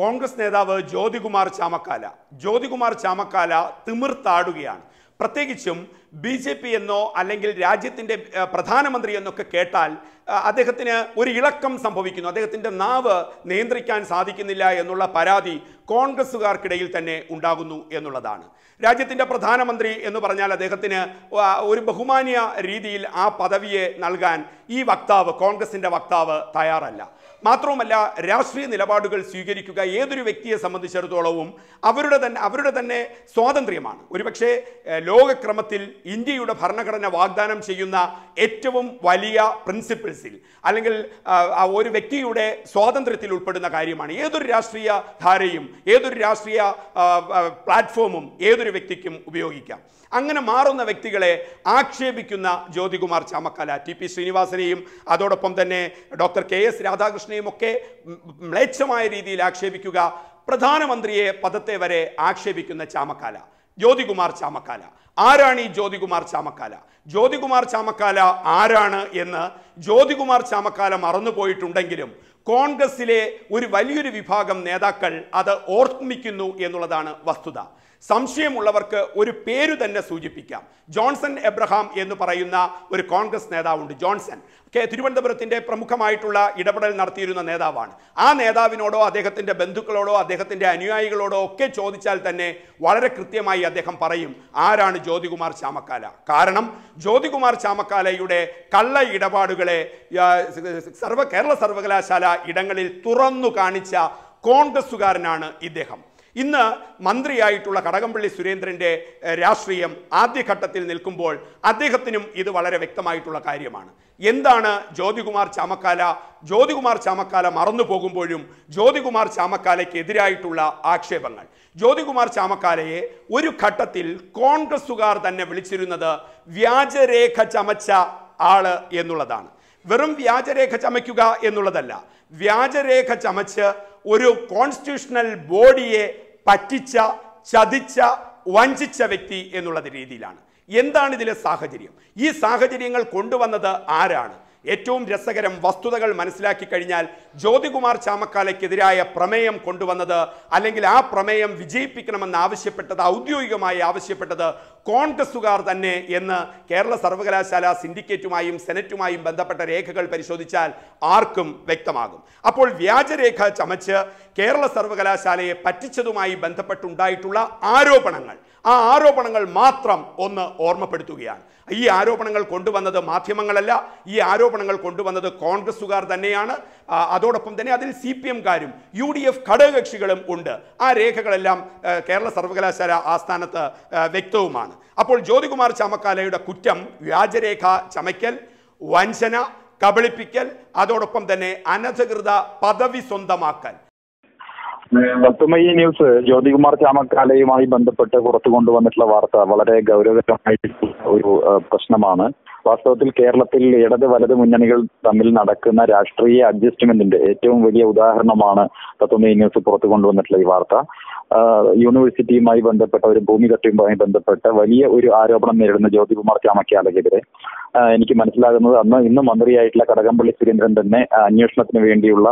കോൺഗ്രസ് നേതാവ് ജ്യോതികുമാർ ചാമക്കാല ജ്യോതികുമാർ ചാമക്കാല തിമിർത്താടുകയാണ് പ്രത്യേകിച്ചും B J P എന്നോ അല്ലെങ്കിൽ രാജ്യത്തിൻ്റെ പ്രധാനമന്ത്രി എന്നൊക്കെ കേട്ടാൽ അദ്ദേഹത്തിന് ഒരു ഇളക്കം സംഭവിക്കുന്നു അദ്ദേഹത്തിൻ്റെ നാവ് നിയന്ത്രിക്കാൻ സാധിക്കുന്നില്ല എന്നുള്ള പരാതി കോൺഗ്രസ്സുകാർക്കിടയിൽ തന്നെ ഉണ്ടാകുന്നു എന്നുള്ളതാണ് രാജ്യത്തിൻ്റെ പ്രധാനമന്ത്രി എന്ന് പറഞ്ഞാൽ അദ്ദേഹത്തിന് ഒരു ബഹുമാന്യ രീതിയിൽ ആ പദവിയെ നൽകാൻ ഈ വക്താവ് കോൺഗ്രസിൻ്റെ വക്താവ് തയ്യാറല്ല മാത്രവുമല്ല രാഷ്ട്രീയ നിലപാടുകൾ സ്വീകരിക്കുക ഏതൊരു വ്യക്തിയെ സംബന്ധിച്ചിടത്തോളവും അവരുടെ തന്നെ അവരുടെ തന്നെ സ്വാതന്ത്ര്യമാണ് ഒരുപക്ഷെ ലോകക്രമത്തിൽ ഇന്ത്യയുടെ ഭരണഘടന വാഗ്ദാനം ചെയ്യുന്ന ഏറ്റവും വലിയ പ്രിൻസിപ്പിൾസിൽ അല്ലെങ്കിൽ ഒരു വ്യക്തിയുടെ സ്വാതന്ത്ര്യത്തിൽ ഉൾപ്പെടുന്ന കാര്യമാണ് ഏതൊരു രാഷ്ട്രീയ ധാരയും ഏതൊരു രാഷ്ട്രീയ പ്ലാറ്റ്ഫോമും ഏതൊരു ഏതൊരു വ്യക്തിക്കും ഉപയോഗിക്കാം അങ്ങനെ മാറുന്ന വ്യക്തികളെ ആക്ഷേപിക്കുന്ന ജ്യോതികുമാർ ചാമക്കാല ടി പി ശ്രീനിവാസനെയും അതോടൊപ്പം തന്നെ ഡോക്ടർ കെ എസ് രാധാകൃഷ്ണനെയും ഒക്കെ മ്ലേച്ഛമായ രീതിയിൽ ആക്ഷേപിക്കുക പ്രധാനമന്ത്രിയെ പദത്തെ വരെ ആക്ഷേപിക്കുന്ന ചാമക്കാല ജ്യോതികുമാർ ചാമക്കാല ആരാണ് ഈ ജ്യോതികുമാർ ചാമക്കാല ജ്യോതികുമാർ ചാമക്കാല ആരാണ് എന്ന് ജ്യോതികുമാർ ചാമക്കാല മറന്നുപോയിട്ടുണ്ടെങ്കിലും കോൺഗ്രസിലെ ഒരു വലിയൊരു വിഭാഗം നേതാക്കൾ അത് ഓർമ്മിക്കുന്നു എന്നുള്ളതാണ് വസ്തുത സംശയമുള്ളവർക്ക് ഒരു പേര് തന്നെ സൂചിപ്പിക്കാം ജോൺസൺ എബ്രഹാം എന്ന് പറയുന്ന ഒരു കോൺഗ്രസ് നേതാവുണ്ട് ജോൺസൺ തിരുവനന്തപുരത്തിൻ്റെ പ്രമുഖമായിട്ടുള്ള ഇടപെടൽ നടത്തിയിരുന്ന നേതാവാണ് ആ നേതാവിനോടോ അദ്ദേഹത്തിൻ്റെ ബന്ധുക്കളോടോ അദ്ദേഹത്തിൻ്റെ അനുയായികളോടോ ഒക്കെ ചോദിച്ചാൽ തന്നെ വളരെ കൃത്യമായി അദ്ദേഹം പറയും ആരാണ് ജ്യോതികുമാർ ചാമക്കാല കാരണം ജ്യോതികുമാർ ചാമക്കാലയുടെ കള്ള ഇടപാടുകളെ സർവ കേരള സർവകലാശാല ഇടങ്ങളിൽ തുറന്നു കാണിച്ച കോൺഗ്രസ്സുകാരനാണ് ഇദ്ദേഹം ഇന്ന് മന്ത്രിയായിട്ടുള്ള കടകംപള്ളി സുരേന്ദ്രൻ്റെ രാഷ്ട്രീയം ആദ്യഘട്ടത്തിൽ നിൽക്കുമ്പോൾ അദ്ദേഹത്തിനും ഇത് വളരെ വ്യക്തമായിട്ടുള്ള കാര്യമാണ് എന്താണ് ജ്യോതികുമാർ ചാമക്കാല ജ്യോതികുമാർ ചാമക്കാല മറന്നു പോകുമ്പോഴും ജ്യോതികുമാർ ചാമക്കാലയ്ക്കെതിരായിട്ടുള്ള ആക്ഷേപങ്ങൾ ജ്യോതികുമാർ ചാമക്കാലയെ ഒരു ഘട്ടത്തിൽ കോൺഗ്രസ്സുകാർ തന്നെ വിളിച്ചിരുന്നത് വ്യാജരേഖ ചമച്ച ആള് എന്നുള്ളതാണ് വെറും വ്യാജരേഖ ചമയ്ക്കുക എന്നുള്ളതല്ല വ്യാജരേഖ ചമച്ച് ഒരു കോൺസ്റ്റിറ്റ്യൂഷണൽ ബോഡിയെ പറ്റിച്ച ചതിച്ച വഞ്ചിച്ച വ്യക്തി എന്നുള്ളത് രീതിയിലാണ് എന്താണ് ഇതിലെ സാഹചര്യം ഈ സാഹചര്യങ്ങൾ കൊണ്ടുവന്നത് ആരാണ് ഏറ്റവും രസകരം വസ്തുതകൾ മനസ്സിലാക്കി കഴിഞ്ഞാൽ ജ്യോതികുമാർ ചാമക്കാലയ്ക്കെതിരായ പ്രമേയം കൊണ്ടുവന്നത് അല്ലെങ്കിൽ ആ പ്രമേയം വിജയിപ്പിക്കണമെന്ന് ആവശ്യപ്പെട്ടത് ഔദ്യോഗികമായി ആവശ്യപ്പെട്ടത് കോൺഗ്രസ്സുകാർ തന്നെ എന്ന് കേരള സർവകലാശാല സിൻഡിക്കേറ്റുമായും സെനറ്റുമായും ബന്ധപ്പെട്ട രേഖകൾ പരിശോധിച്ചാൽ ആർക്കും വ്യക്തമാകും അപ്പോൾ വ്യാജരേഖ ചമച്ച് കേരള സർവകലാശാലയെ പറ്റിച്ചതുമായി ബന്ധപ്പെട്ടുണ്ടായിട്ടുള്ള ആരോപണങ്ങൾ ആ ആരോപണങ്ങൾ മാത്രം ഒന്ന് ഓർമ്മപ്പെടുത്തുകയാണ് ഈ ആരോപണങ്ങൾ കൊണ്ടുവന്നത് മാധ്യമങ്ങളല്ല ഈ ആരോപണങ്ങൾ കൊണ്ടുവന്നത് കോൺഗ്രസ്സുകാർ തന്നെയാണ് അതോടൊപ്പം തന്നെ അതിൽ സി പി എംകാരും യു ഡി എഫ് ഘടകകക്ഷികളും ഉണ്ട് ആ രേഖകളെല്ലാം കേരള സർവകലാശാല ആസ്ഥാനത്ത് വ്യക്തവുമാണ് അപ്പോൾ ജ്യോതികുമാർ ചാമക്കാലയുടെ കുറ്റം വ്യാജരേഖ ചമയ്ക്കൽ വഞ്ചന കബളിപ്പിക്കൽ അതോടൊപ്പം തന്നെ അനധികൃത പദവി സ്വന്തമാക്കൽ തത്വമയി ന്യൂസ് ജ്യോതികുമാർ ചാമക്കാലയുമായി ബന്ധപ്പെട്ട് പുറത്തു കൊണ്ടുവന്നിട്ടുള്ള വാർത്ത വളരെ ഗൗരവകരമായിട്ടുള്ള ഒരു പ്രശ്നമാണ് വാസ്തവത്തിൽ കേരളത്തിൽ ഇടത് വലത് മുന്നണികൾ തമ്മിൽ നടക്കുന്ന രാഷ്ട്രീയ അഡ്ജസ്റ്റ്മെന്റിന്റെ ഏറ്റവും വലിയ ഉദാഹരണമാണ് തത്വമേ ന്യൂസ് പുറത്തു കൊണ്ടുവന്നിട്ടുള്ള ഈ വാർത്ത യൂണിവേഴ്സിറ്റിയുമായി ബന്ധപ്പെട്ട ഒരു ഭൂമി തട്ടിയുമായി ബന്ധപ്പെട്ട വലിയ ഒരു ആരോപണം നേരിടുന്ന ജ്യോതികുമാർ ചാമക്യാലയ്ക്കെതിരെ എനിക്ക് മനസ്സിലാകുന്നത് അന്ന് ഇന്ന് മന്ത്രിയായിട്ടുള്ള കടകംപള്ളി സുരേന്ദ്രൻ തന്നെ അന്വേഷണത്തിന് വേണ്ടിയുള്ള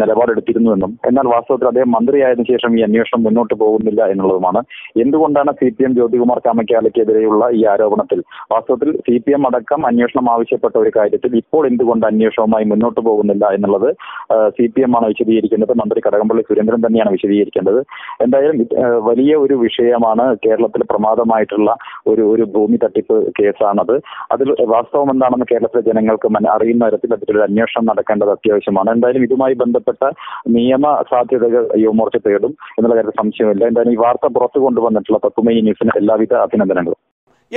നിലപാടെടുത്തിരുന്നുവെന്നും എന്നാൽ വാസ്തവത്തിൽ അദ്ദേഹം മന്ത്രിയായതിനു ശേഷം ഈ അന്വേഷണം മുന്നോട്ട് പോകുന്നില്ല എന്നുള്ളതുമാണ് എന്തുകൊണ്ടാണ് സി പി എം ജ്യോതികുമാർ കാമക്കാലയ്ക്കെതിരെയുള്ള ഈ ആരോപണത്തിൽ വാസ്തവത്തിൽ സി പി എം അടക്കം അന്വേഷണം ആവശ്യപ്പെട്ട ഒരു കാര്യത്തിൽ ഇപ്പോൾ എന്തുകൊണ്ട് അന്വേഷണവുമായി മുന്നോട്ട് പോകുന്നില്ല എന്നുള്ളത് സി പി എം ആണ് വിശദീകരിക്കേണ്ടത് മന്ത്രി കടകംപള്ളി സുരേന്ദ്രൻ തന്നെയാണ് വിശദീകരിക്കേണ്ടത് എന്തായാലും വലിയ ഒരു വിഷയമാണ് കേരളത്തിൽ പ്രമാദമായിട്ടുള്ള ഒരു ഒരു ഭൂമി തട്ടിപ്പ് കേസാണത് അതിൽ വാസ്തവം എന്താണെന്ന് കേരളത്തിലെ ജനങ്ങൾക്ക് അറിയുന്ന തരത്തിൽ അതിലൊരു അന്വേഷണം നടക്കേണ്ടത് അത്യാവശ്യമാണ് എന്തായാലും ഇതുമായി ബന്ധപ്പെട്ട നിയമ സാധ്യതകൾ യുവമോർച്ച തേടും എന്നുള്ള കാര്യത്തിൽ സംശയമില്ല എന്തായാലും ഈ വാർത്ത പുറത്തു കൊണ്ടുവന്നിട്ടുള്ള തത്തുമൈ ന്യൂസിന് എല്ലാവിധ അഭിനന്ദനങ്ങളും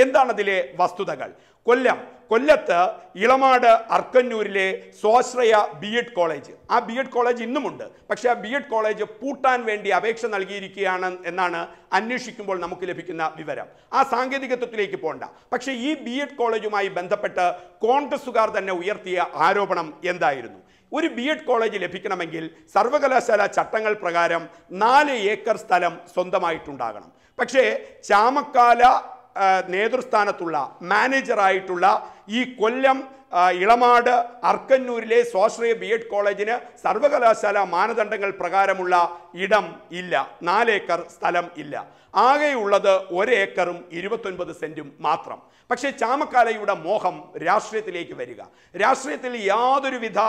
എന്താണ് അതിലെ വസ്തുതകൾ കൊല്ലം കൊല്ലത്ത് ഇളമാട് അർക്കന്നൂരിലെ സ്വാശ്രയ ബി എഡ് കോളേജ് ആ ബി എഡ് കോളേജ് ഇന്നുമുണ്ട് പക്ഷേ ആ ബി എഡ് കോളേജ് പൂട്ടാൻ വേണ്ടി അപേക്ഷ നൽകിയിരിക്കുകയാണ് എന്നാണ് അന്വേഷിക്കുമ്പോൾ നമുക്ക് ലഭിക്കുന്ന വിവരം ആ സാങ്കേതികത്വത്തിലേക്ക് പോകണ്ട പക്ഷേ ഈ ബി എഡ് കോളേജുമായി ബന്ധപ്പെട്ട് കോൺഗ്രസുകാർ തന്നെ ഉയർത്തിയ ആരോപണം എന്തായിരുന്നു ഒരു ബി എഡ് കോളേജ് ലഭിക്കണമെങ്കിൽ സർവകലാശാല ചട്ടങ്ങൾ പ്രകാരം നാല് ഏക്കർ സ്ഥലം സ്വന്തമായിട്ടുണ്ടാകണം പക്ഷേ ചാമക്കാല നേതൃസ്ഥാനത്തുള്ള മാനേജറായിട്ടുള്ള ഈ കൊല്ലം ഇളമാട് അർക്കന്നൂരിലെ സ്വാശ്രയ ബി എഡ് കോളേജിന് സർവകലാശാല മാനദണ്ഡങ്ങൾ പ്രകാരമുള്ള ഇടം ഇല്ല നാലേക്കർ സ്ഥലം ഇല്ല ആകെയുള്ളത് ഒരേക്കറും ഇരുപത്തൊൻപത് സെൻറ്റും മാത്രം പക്ഷേ ചാമക്കാലയുടെ മോഹം രാഷ്ട്രീയത്തിലേക്ക് വരിക രാഷ്ട്രീയത്തിൽ യാതൊരുവിധ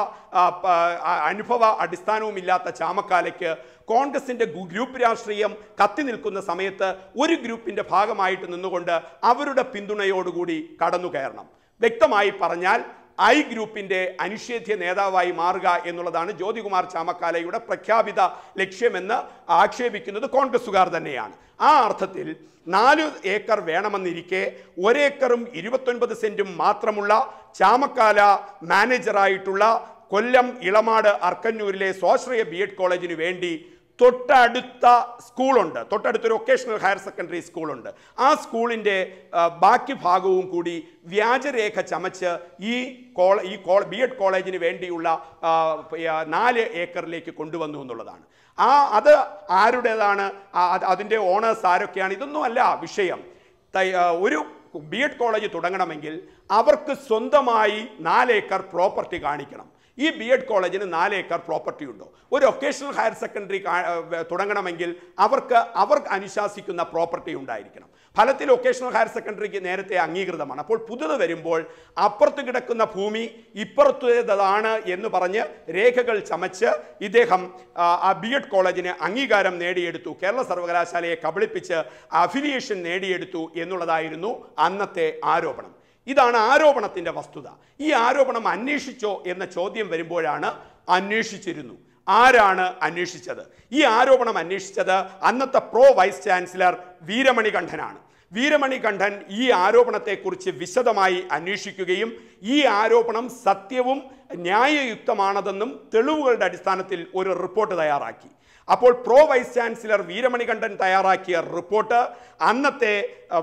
അനുഭവ അടിസ്ഥാനവുമില്ലാത്ത ചാമക്കാലയ്ക്ക് കോൺഗ്രസിൻ്റെ ഗ്രൂപ്പ് രാഷ്ട്രീയം കത്തി നിൽക്കുന്ന സമയത്ത് ഒരു ഗ്രൂപ്പിൻ്റെ ഭാഗമായിട്ട് നിന്നുകൊണ്ട് അവരുടെ പിന്തുണയോടുകൂടി കടന്നു കയറണം വ്യക്തമായി പറഞ്ഞാൽ ഐ ഗ്രൂപ്പിൻ്റെ അനിഷേധ്യ നേതാവായി മാറുക എന്നുള്ളതാണ് ജ്യോതികുമാർ ചാമക്കാലയുടെ പ്രഖ്യാപിത ലക്ഷ്യമെന്ന് ആക്ഷേപിക്കുന്നത് കോൺഗ്രസ്സുകാർ തന്നെയാണ് ആ അർത്ഥത്തിൽ നാല് ഏക്കർ വേണമെന്നിരിക്കെ ഒരേക്കറും ഇരുപത്തൊൻപത് സെൻറ്റും മാത്രമുള്ള ചാമക്കാല മാനേജറായിട്ടുള്ള കൊല്ലം ഇളമാട് അർക്കന്നൂരിലെ സ്വാശ്രയ ബി കോളേജിനു വേണ്ടി തൊട്ടടുത്ത സ്കൂളുണ്ട് തൊട്ടടുത്തൊരു ഒക്കേഷണൽ ഹയർ സെക്കൻഡറി സ്കൂളുണ്ട് ആ സ്കൂളിൻ്റെ ബാക്കി ഭാഗവും കൂടി വ്യാജരേഖ ചമച്ച് ഈ കോള ഈ കോ ബി എഡ് കോളേജിന് വേണ്ടിയുള്ള നാല് ഏക്കറിലേക്ക് കൊണ്ടുവന്നു എന്നുള്ളതാണ് ആ അത് ആരുടേതാണ് അതിൻ്റെ ഓണേഴ്സ് ആരൊക്കെയാണ് ഇതൊന്നും അല്ല വിഷയം ഒരു ബി എഡ് കോളേജ് തുടങ്ങണമെങ്കിൽ അവർക്ക് സ്വന്തമായി നാലേക്കർ പ്രോപ്പർട്ടി കാണിക്കണം ഈ ബി എഡ് കോളേജിന് നാല് ഏക്കർ പ്രോപ്പർട്ടി ഉണ്ടോ ഒരു ഒക്കേഷണൽ ഹയർ സെക്കൻഡറി തുടങ്ങണമെങ്കിൽ അവർക്ക് അവർ അനുശാസിക്കുന്ന പ്രോപ്പർട്ടി ഉണ്ടായിരിക്കണം ഫലത്തിൽ വൊക്കേഷണൽ ഹയർ സെക്കൻഡറിക്ക് നേരത്തെ അംഗീകൃതമാണ് അപ്പോൾ പുതുത് വരുമ്പോൾ അപ്പുറത്ത് കിടക്കുന്ന ഭൂമി ഇപ്പുറത്തേതാണ് എന്ന് പറഞ്ഞ് രേഖകൾ ചമച്ച് ഇദ്ദേഹം ആ ബി എഡ് കോളേജിന് അംഗീകാരം നേടിയെടുത്തു കേരള സർവകലാശാലയെ കബളിപ്പിച്ച് അഫിലിയേഷൻ നേടിയെടുത്തു എന്നുള്ളതായിരുന്നു അന്നത്തെ ആരോപണം ഇതാണ് ആരോപണത്തിൻ്റെ വസ്തുത ഈ ആരോപണം അന്വേഷിച്ചോ എന്ന ചോദ്യം വരുമ്പോഴാണ് അന്വേഷിച്ചിരുന്നു ആരാണ് അന്വേഷിച്ചത് ഈ ആരോപണം അന്വേഷിച്ചത് അന്നത്തെ പ്രോ വൈസ് ചാൻസലർ വീരമണികണ്ഠനാണ് വീരമണികണ്ഠൻ ഈ ആരോപണത്തെക്കുറിച്ച് വിശദമായി അന്വേഷിക്കുകയും ഈ ആരോപണം സത്യവും ന്യായയുക്തമാണതെന്നും തെളിവുകളുടെ അടിസ്ഥാനത്തിൽ ഒരു റിപ്പോർട്ട് തയ്യാറാക്കി അപ്പോൾ പ്രോ വൈസ് ചാൻസലർ വീരമണികണ്ഠൻ തയ്യാറാക്കിയ റിപ്പോർട്ട് അന്നത്തെ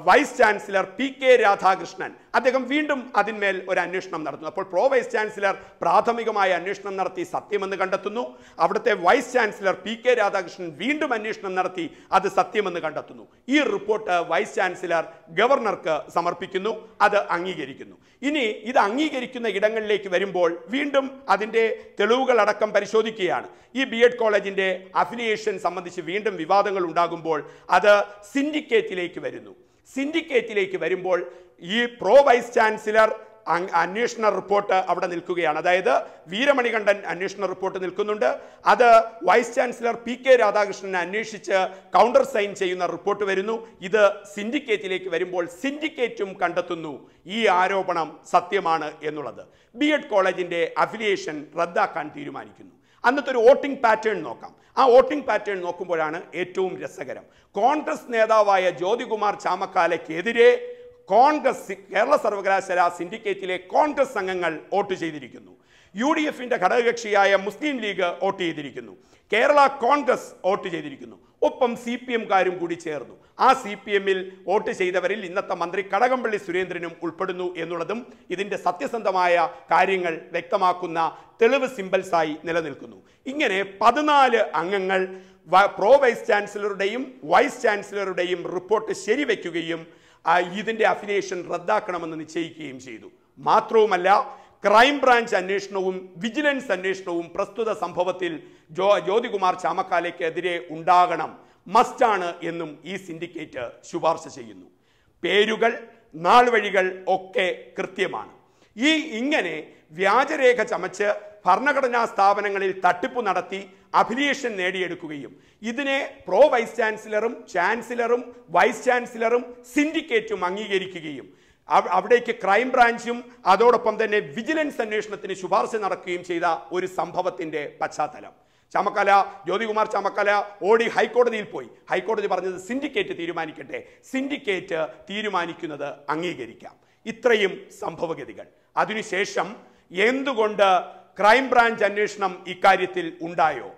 vice chancellor P K Radhakrishnan അദ്ദേഹം വീണ്ടും അതിന്മേൽ ഒരു അന്വേഷണം നടത്തുന്നു അപ്പോൾ പ്രോ വൈസ് ചാൻസലർ പ്രാഥമികമായ അന്വേഷണം നടത്തി സത്യമെന്ന് കണ്ടെത്തുന്നു അവിടുത്തെ vice chancellor P K Radhakrishnan വീണ്ടും അന്വേഷണം നടത്തി അത് സത്യമെന്ന് കണ്ടെത്തുന്നു ഈ റിപ്പോർട്ട് വൈസ് ചാൻസലർ ഗവർണർക്ക് സമർപ്പിക്കുന്നു അത് അംഗീകരിക്കുന്നു ഇനി ഇത് അംഗീകരിക്കുന്ന ഇടങ്ങളിലേക്ക് വരുമ്പോൾ വീണ്ടും അതിൻ്റെ തെളിവുകളടക്കം പരിശോധിക്കുകയാണ് ഈ ബി എഡ് കോളേജിൻ്റെ അഫി അഫിലിയേഷൻ സംബന്ധിച്ച് വീണ്ടും വിവാദങ്ങൾ ഉണ്ടാകുമ്പോൾ അത് സിൻഡിക്കേറ്റിലേക്ക് വരുന്നു സിൻഡിക്കേറ്റിലേക്ക് വരുമ്പോൾ ഈ പ്രോ വൈസ് ചാൻസലർ അന്വേഷണ റിപ്പോർട്ട് അവിടെ നിൽക്കുകയാണ് അതായത് വീരമണികണ്ഠൻ അന്വേഷണ റിപ്പോർട്ട് നിൽക്കുന്നുണ്ട് അത് വൈസ് ചാൻസലർ പി കെ രാധാകൃഷ്ണനെ അന്വേഷിച്ച് കൗണ്ടർ സൈൻ ചെയ്യുന്ന റിപ്പോർട്ട് വരുന്നു ഇത് സിൻഡിക്കേറ്റിലേക്ക് വരുമ്പോൾ സിൻഡിക്കേറ്റും കണ്ടെത്തുന്നു ഈ ആരോപണം സത്യമാണ് എന്നുള്ളത് ബി എഡ് കോളേജിൻ്റെ അഫിലിയേഷൻ റദ്ദാക്കാൻ തീരുമാനിക്കുന്നു അന്നത്തെ ഒരു വോട്ടിംഗ് പാറ്റേൺ നോക്കാം ആ വോട്ടിംഗ് പാറ്റേൺ നോക്കുമ്പോഴാണ് ഏറ്റവും രസകരം കോൺഗ്രസ് നേതാവായ ജ്യോതികുമാർ ചാമക്കാലയ്ക്കെതിരെ കോൺഗ്രസ് കേരള സർവകലാശാല സിൻഡിക്കേറ്റിലെ കോൺഗ്രസ് അംഗങ്ങൾ വോട്ട് ചെയ്തിരിക്കുന്നു യു ഡി എഫിൻ്റെ ഘടകകക്ഷിയായ മുസ്ലിം ലീഗ് വോട്ട് ചെയ്തിരിക്കുന്നു കേരള കോൺഗ്രസ് വോട്ട് ചെയ്തിരിക്കുന്നു ഒപ്പം സി പി എംകാരും കൂടി ചേർന്നു ആ സി പി എമ്മിൽ വോട്ട് ചെയ്തവരിൽ ഇന്നത്തെ മന്ത്രി കടകംപള്ളി സുരേന്ദ്രനും ഉൾപ്പെടുന്നു എന്നുള്ളതും ഇതിൻ്റെ സത്യസന്ധമായ കാര്യങ്ങൾ വ്യക്തമാക്കുന്ന തെളിവ് സിമ്പിൾസായി നിലനിൽക്കുന്നു ഇങ്ങനെ പതിനാല് അംഗങ്ങൾ പ്രോ വൈസ് ചാൻസലറുടെയും വൈസ് ചാൻസലറുടെയും റിപ്പോർട്ട് ശരിവെക്കുകയും ഇതിൻ്റെ അഫിലിയേഷൻ റദ്ദാക്കണമെന്ന് നിശ്ചയിക്കുകയും ചെയ്തു മാത്രവുമല്ല ക്രൈംബ്രാഞ്ച് അന്വേഷണവും വിജിലൻസ് അന്വേഷണവും പ്രസ്തുത സംഭവത്തിൽ ജോ ജ്യോതികുമാർ ചാമക്കാലയ്ക്കെതിരെ ഉണ്ടാകണം മസ്റ്റാണ് എന്നും ഈ സിൻഡിക്കേറ്റ് ശുപാർശ ചെയ്യുന്നു പേരുകൾ നാൾ വഴികൾ ഒക്കെ കൃത്യമാണ് ഈ ഇങ്ങനെ വ്യാജരേഖ ചമച്ച് ഭരണഘടനാ സ്ഥാപനങ്ങളിൽ തട്ടിപ്പ് നടത്തി അഫിലിയേഷൻ നേടിയെടുക്കുകയും ഇതിനെ പ്രോ വൈസ് ചാൻസലറും ചാൻസലറും വൈസ് ചാൻസലറും സിൻഡിക്കേറ്റും അംഗീകരിക്കുകയും അവിടേക്ക് ബ്രാഞ്ചും അതോടൊപ്പം തന്നെ വിജിലൻസ് അന്വേഷണത്തിന് ശുപാർശ നടക്കുകയും ചെയ്ത ഒരു സംഭവത്തിന്റെ പശ്ചാത്തലം ചമക്കല ജ്യോതികുമാർ ചമക്കല ഓടി ഹൈക്കോടതിയിൽ പോയി ഹൈക്കോടതി പറഞ്ഞത് സിൻഡിക്കേറ്റ് തീരുമാനിക്കട്ടെ സിൻഡിക്കേറ്റ് തീരുമാനിക്കുന്നത് അംഗീകരിക്കാം ഇത്രയും സംഭവഗതികൾ അതിനുശേഷം എന്തുകൊണ്ട് ക്രൈംബ്രാഞ്ച് അന്വേഷണം ഇക്കാര്യത്തിൽ ഉണ്ടായോ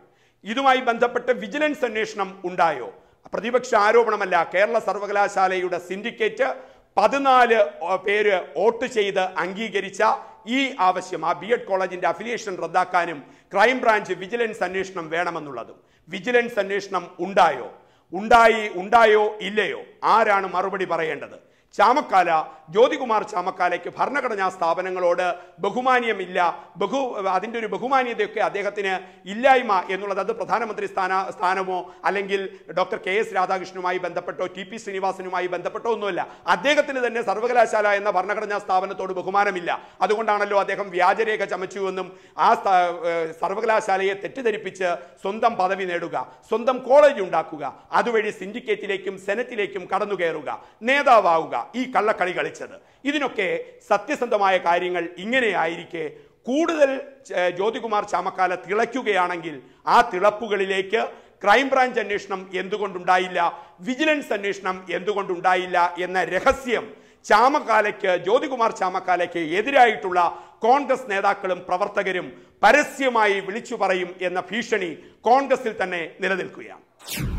ഇതുമായി ബന്ധപ്പെട്ട് വിജിലൻസ് അന്വേഷണം ഉണ്ടായോ പ്രതിപക്ഷ ആരോപണമല്ല കേരള സർവകലാശാലയുടെ സിൻഡിക്കേറ്റ് പതിനാല് പേര് വോട്ട് ചെയ്ത് അംഗീകരിച്ച ഈ ആവശ്യം ആ ബി എഡ് കോളേജിൻ്റെ അഫിലിയേഷൻ റദ്ദാക്കാനും ക്രൈംബ്രാഞ്ച് വിജിലൻസ് അന്വേഷണം വേണമെന്നുള്ളതും വിജിലൻസ് അന്വേഷണം ഉണ്ടായോ ഉണ്ടായി ഉണ്ടായോ ഇല്ലയോ ആരാണ് മറുപടി പറയേണ്ടത് ചാമക്കാല ജ്യോതികുമാർ ചാമക്കാലയ്ക്ക് ഭരണഘടനാ സ്ഥാപനങ്ങളോട് ബഹുമാന്യമില്ല ബഹു അതിൻ്റെ ഒരു ബഹുമാന്യതയൊക്കെ അദ്ദേഹത്തിന് ഇല്ലായ്മ എന്നുള്ളത് അത് പ്രധാനമന്ത്രി സ്ഥാന സ്ഥാനമോ അല്ലെങ്കിൽ ഡോക്ടർ കെ എസ് രാധാകൃഷ്ണനുമായി ബന്ധപ്പെട്ടോ ടി പി ശ്രീനിവാസനുമായി ബന്ധപ്പെട്ടോ ഒന്നുമല്ല അദ്ദേഹത്തിന് തന്നെ സർവകലാശാല എന്ന ഭരണഘടനാ സ്ഥാപനത്തോട് ബഹുമാനമില്ല അതുകൊണ്ടാണല്ലോ അദ്ദേഹം വ്യാജരേഖ ചമച്ചുവെന്നും ആ സർവകലാശാലയെ തെറ്റിദ്ധരിപ്പിച്ച് സ്വന്തം പദവി നേടുക സ്വന്തം കോളേജ് ഉണ്ടാക്കുക അതുവഴി സിൻഡിക്കേറ്റിലേക്കും സെനറ്റിലേക്കും കടന്നു കയറുക നേതാവാവുക ഈ കള്ളക്കളി കളിച്ചത് ഇതിനൊക്കെ സത്യസന്ധമായ കാര്യങ്ങൾ ഇങ്ങനെയായിരിക്കെ കൂടുതൽ ജ്യോതികുമാർ ചാമക്കാല തിളയ്ക്കുകയാണെങ്കിൽ ആ തിളപ്പുകളിലേക്ക് ക്രൈംബ്രാഞ്ച് അന്വേഷണം എന്തുകൊണ്ടുണ്ടായില്ല വിജിലൻസ് അന്വേഷണം എന്തുകൊണ്ടുണ്ടായില്ല എന്ന രഹസ്യം ചാമക്കാലയ്ക്ക് ജ്യോതികുമാർ ചാമക്കാലയ്ക്ക് എതിരായിട്ടുള്ള കോൺഗ്രസ് നേതാക്കളും പ്രവർത്തകരും പരസ്യമായി വിളിച്ചു പറയും എന്ന ഭീഷണി കോൺഗ്രസിൽ തന്നെ നിലനിൽക്കുകയാണ്